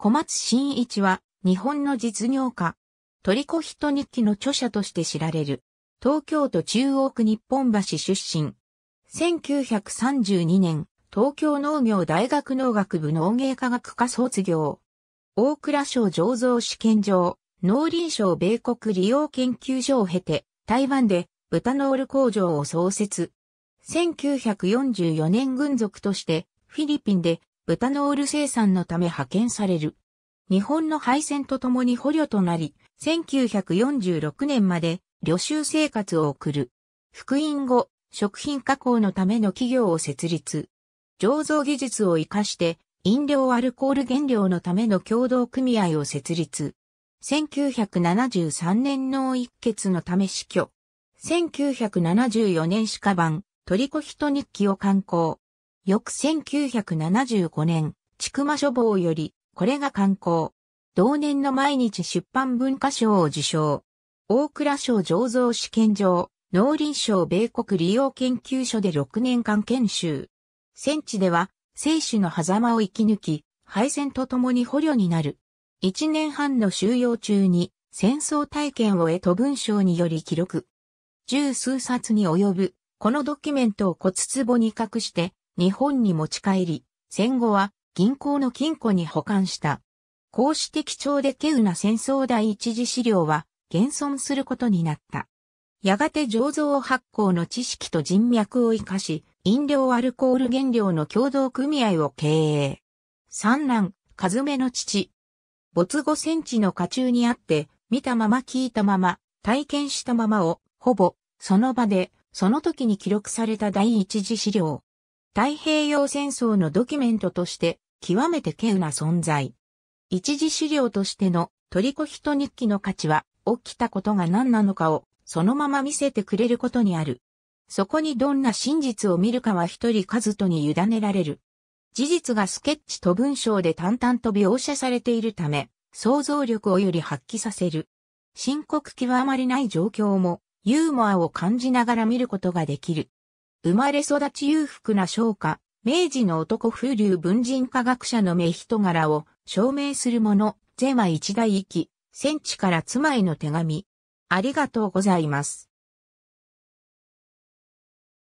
小松真一は日本の実業家、トリコヒト日記の著者として知られる、東京都中央区日本橋出身。1932年、東京農業大学農学部農芸科学科卒業。大倉省醸造試験場、農林省米国利用研究所を経て、台湾で豚ノール工場を創設。1944年軍属として、フィリピンでブタノール生産のため派遣される。日本の敗戦とともに捕虜となり、1946年まで旅衆生活を送る。復員後、食品加工のための企業を設立。醸造技術を活かして、飲料アルコール原料のための共同組合を設立。1973年の一血のため死去。1974年鹿版、トリコヒト日記を刊行。翌1975年、千曲書房より、これが刊行。同年の毎日出版文化賞を受賞。大蔵省醸造試験場、農林省米国利用研究所で6年間研修。戦地では、生死の狭間を生き抜き、敗戦と共に捕虜になる。1年半の収容中に、戦争体験を得と文章により記録。十数冊に及ぶ、このドキュメントを骨壺に隠して、日本に持ち帰り、戦後は銀行の金庫に保管した。こうして貴重で稀有な戦争第一次資料は現存することになった。やがて醸造発酵の知識と人脈を活かし、飲料アルコール原料の共同組合を経営。三男、和めの父。没後センチの家中にあって、見たまま聞いたまま、体験したままを、ほぼ、その場で、その時に記録された第一次資料。太平洋戦争のドキュメントとして極めて稀有な存在。一時資料としてのトリコヒト日記の価値は起きたことが何なのかをそのまま見せてくれることにある。そこにどんな真実を見るかは一人数とに委ねられる。事実がスケッチと文章で淡々と描写されているため、想像力をより発揮させる。深刻極まりない状況もユーモアを感じながら見ることができる。生まれ育ち裕福な商家、明治の男風流文人科学者の目人柄を証明するもの、ゼマ一代行き、戦地から妻への手紙。ありがとうございます。